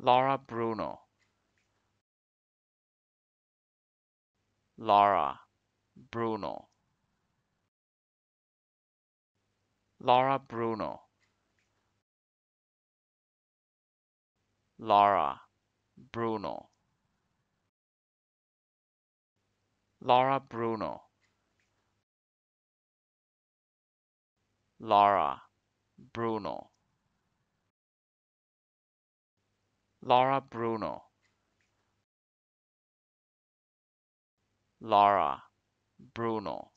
Laura Bruno Laura Bruno Laura Bruno Laura Bruno Laura Bruno Laura Bruno Laura Bruno. Laura Bruno.